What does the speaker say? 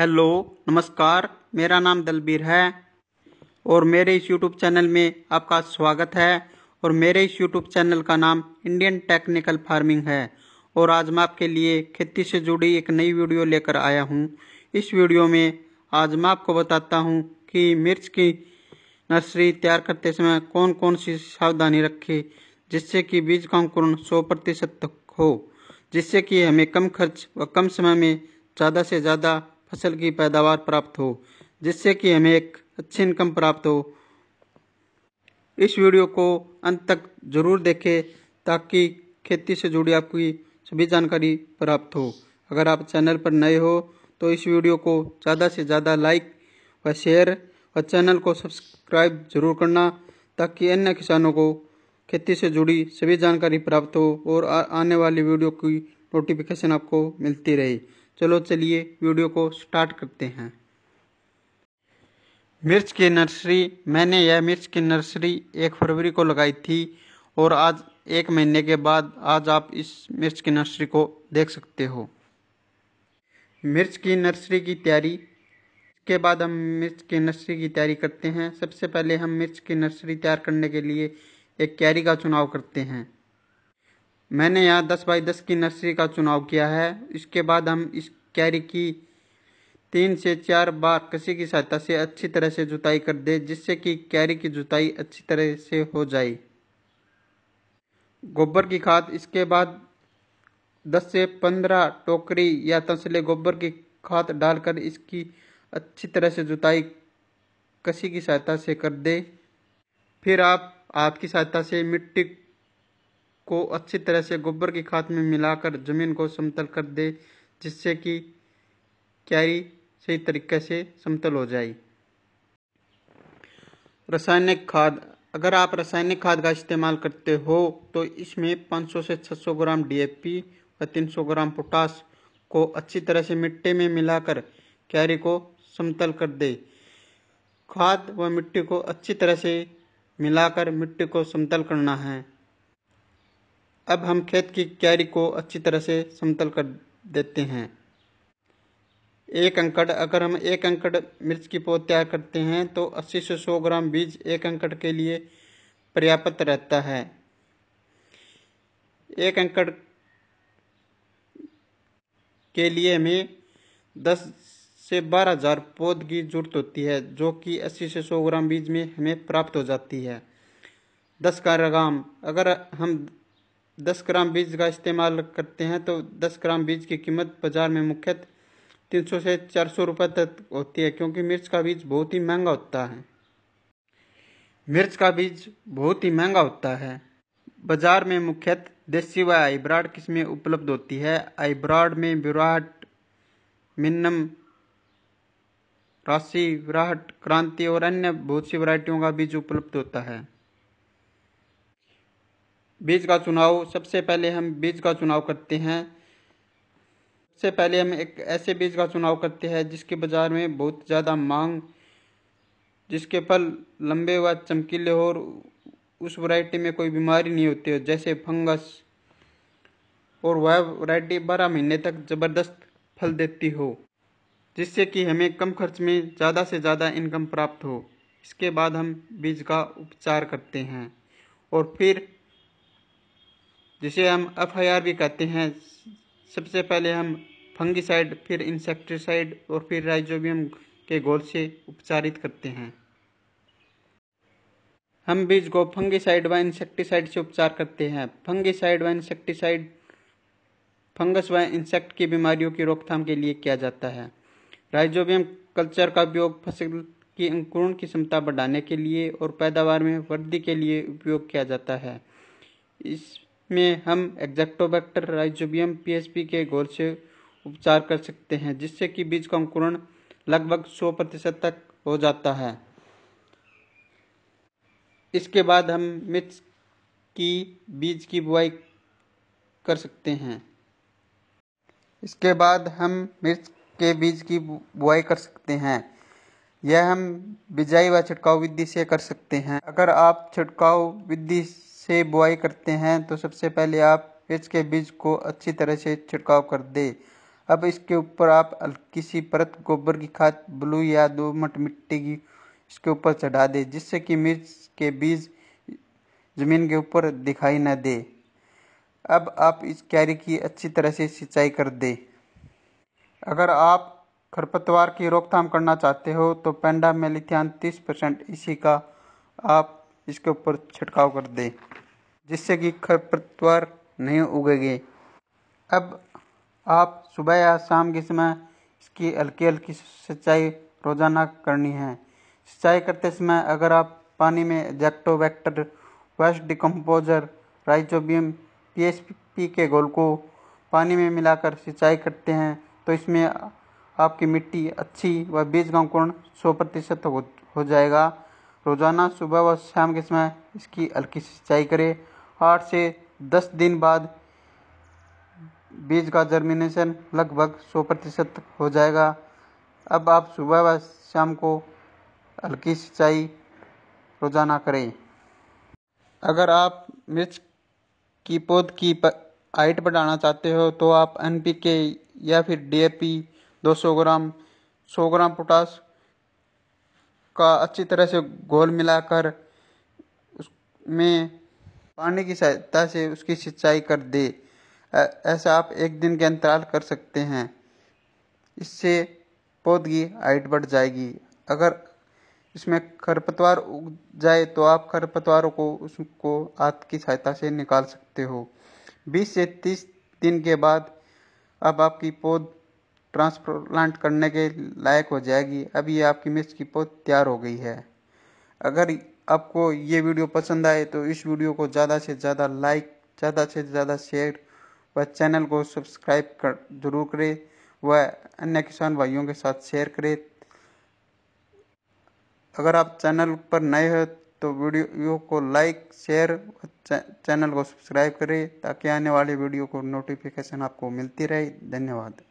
hello नमस्कार मेरा नाम दलबीर है और मेरे इस यूट्यूब चैनल में आपका स्वागत है और मेरे इस यूट्यूब चैनल का नाम इंडियन टेक्निकल फार्मिंग है और आज मैं आपके लिए खेती से जुड़ी एक नई वीडियो लेकर आया हूँ इस वीडियो में आज मैं आपको बताता हूँ कि मिर्च की नर्सरी तैयार करते समय कौन कौन सी सावधानी रखे जिससे कि बीज का अंकुरण सौ प्रतिशत तक हो जिससे कि हमें कम खर्च व कम समय में ज़्यादा से ज़्यादा फसल की पैदावार प्राप्त हो जिससे कि हमें एक अच्छी इनकम प्राप्त हो इस वीडियो को अंत तक जरूर देखें ताकि खेती से जुड़ी आपकी सभी जानकारी प्राप्त हो अगर आप चैनल पर नए हो तो इस वीडियो को ज़्यादा से ज़्यादा लाइक व शेयर व चैनल को सब्सक्राइब जरूर करना ताकि अन्य किसानों को खेती से जुड़ी सभी जानकारी प्राप्त हो और आने वाली वीडियो की नोटिफिकेशन आपको मिलती रहे चलो चलिए वीडियो को स्टार्ट करते हैं मिर्च की नर्सरी मैंने यह मिर्च की नर्सरी एक फरवरी को लगाई थी और आज एक महीने के बाद आज आप इस मिर्च की नर्सरी को देख सकते हो मिर्च की नर्सरी की तैयारी के बाद हम मिर्च की नर्सरी की तैयारी करते हैं सबसे पहले हम मिर्च की नर्सरी तैयार करने के लिए एक क्यारी का चुनाव करते हैं मैंने यहाँ दस बाई दस की नर्सरी का चुनाव किया है इसके बाद हम इस कैरी की तीन से चार बार कसी की सहायता से अच्छी तरह से जुताई कर दे जिससे कि कैरी की जुताई अच्छी तरह से हो जाए गोबर की खाद इसके बाद दस से पंद्रह टोकरी या तसले गोबर की खाद डालकर इसकी अच्छी तरह से जुताई कसी की सहायता से कर दे फिर आप हाथ की सहायता से मिट्टी को अच्छी तरह से गोबर की खाद में मिलाकर ज़मीन को समतल कर दे जिससे कि क्यारी सही तरीके से समतल हो जाए रासायनिक खाद अगर आप रासायनिक खाद का इस्तेमाल करते हो तो इसमें 500 से 600 ग्राम डीएपी और 300 ग्राम पोटास को अच्छी तरह से मिट्टी में मिलाकर क्यारी को समतल कर दे खाद व मिट्टी को अच्छी तरह से मिलाकर मिट्टी को समतल करना है अब हम खेत की क्यारी को अच्छी तरह से समतल कर देते हैं एक अंकड़ अगर हम एक अंकड़ मिर्च की पौध तैयार करते हैं तो 80 से 100 ग्राम बीज एक अंकड़ के लिए पर्याप्त रहता है एक अंकड़ के लिए हमें 10 से बारह हजार पौध की जरूरत होती है जो कि 80 से 100 ग्राम बीज में हमें प्राप्त हो जाती है 10 का अगर हम दस ग्राम बीज का इस्तेमाल करते हैं तो दस ग्राम बीज की कीमत बाज़ार में मुख्यतः तीन सौ से चार सौ रुपये तक होती है क्योंकि मिर्च का बीज बहुत ही महंगा होता है मिर्च का बीज बहुत ही महंगा होता है बाज़ार में मुख्यतः देसी व हाइब्राड किस्में उपलब्ध होती है हाइब्राड में विराट मिन्नम राशि विराट क्रांति और अन्य बहुत सी वरायटियों का बीज उपलब्ध होता है बीज का चुनाव सबसे पहले हम बीज का चुनाव करते हैं सबसे पहले हम एक ऐसे बीज का चुनाव करते हैं जिसके बाज़ार में बहुत ज़्यादा मांग जिसके फल लंबे व चमकीले हो और उस वैरायटी में कोई बीमारी नहीं होती हो जैसे फंगस और वह वैरायटी बारह महीने तक ज़बरदस्त फल देती हो जिससे कि हमें कम खर्च में ज़्यादा से ज़्यादा इनकम प्राप्त हो इसके बाद हम बीज का उपचार करते हैं और फिर जिसे हम एफ भी कहते हैं सबसे पहले हम फंगिसाइड फिर इंसेक्टिसाइड और फिर राइजोबियम के गोल से उपचारित करते हैं हम बीज को फंगिसाइड व इंसेक्टिसाइड से उपचार करते हैं फंगिसाइड व इंसेक्टिसाइड फंगस व इंसेक्ट की बीमारियों की रोकथाम के लिए किया जाता है राइजोबियम कल्चर का उपयोग फसल की अंकुरण की क्षमता बढ़ाने के लिए और पैदावार में वृद्धि के लिए उपयोग किया जाता है इस में हम एग्जैक्टोबैक्टर राइजोबियम पीएचपी के घोर से उपचार कर सकते हैं जिससे कि बीज का अंकुरण लगभग 100 प्रतिशत तक हो जाता है इसके बाद हम मिर्च की बीज की बुआई कर सकते हैं इसके बाद हम मिर्च के बीज की बुआई कर सकते हैं यह हम बिजाई व छिड़काव विधि से कर सकते हैं अगर आप छिड़काव विधि से बुआई करते हैं तो सबसे पहले आप मिर्च के बीज को अच्छी तरह से छिड़काव कर दें अब इसके ऊपर आप हल्की सी परत गोबर की खाद ब्लू या दोमट मिट्टी की इसके ऊपर चढ़ा दें जिससे कि मिर्च के बीज ज़मीन के ऊपर दिखाई न दे अब आप इस क्यारी की अच्छी तरह से सिंचाई कर दें अगर आप खरपतवार की रोकथाम करना चाहते हो तो पेंडा मेलिथियान तीस परसेंट इसी का आप इसके ऊपर छिड़काव कर दें जिससे कि खरपतवार नहीं उगेगी अब आप सुबह या शाम के समय इसकी हल्की हल्की सिंचाई रोजाना करनी है सिंचाई करते समय अगर आप पानी में जैक्टोवेक्टर वेस्ट डिकम्पोजर राइजोबियम पी के घोल को पानी में मिलाकर सिंचाई करते हैं तो इसमें आपकी मिट्टी अच्छी व बीज अंकुरण सौ प्रतिशत हो जाएगा रोजाना सुबह व शाम के समय इसकी हल्की सिंचाई करें आठ से दस दिन बाद बीज का जर्मिनेशन लगभग सौ प्रतिशत हो जाएगा अब आप सुबह व शाम को हल्की सिंचाई रोजाना करें अगर आप मिर्च की पौध की हाइट बढ़ाना चाहते हो तो आप एन पी के या फिर डी ए पी दो सौ ग्राम सौ ग्राम पोटास का अच्छी तरह से घोल मिलाकर उसमें पानी की सहायता से उसकी सिंचाई कर दे ऐसा आप एक दिन के अंतराल कर सकते हैं इससे पौध की हाइट बढ़ जाएगी अगर इसमें खरपतवार उग जाए तो आप खरपतवारों को उसको हाथ की सहायता से निकाल सकते हो 20 से 30 दिन के बाद अब आपकी पौध ट्रांसप्लांट करने के लायक हो जाएगी अब ये आपकी मिर्च की पौध तैयार हो गई है अगर आपको ये वीडियो पसंद आए तो इस वीडियो को ज़्यादा से ज़्यादा लाइक ज़्यादा से ज़्यादा शेयर व चैनल को सब्सक्राइब कर जरूर करें व अन्य किसान भाइयों के साथ शेयर करें अगर आप चैनल पर नए हो तो वीडियो को लाइक शेयर चैनल को सब्सक्राइब करें ताकि आने वाले वीडियो को नोटिफिकेशन आपको मिलती रहे धन्यवाद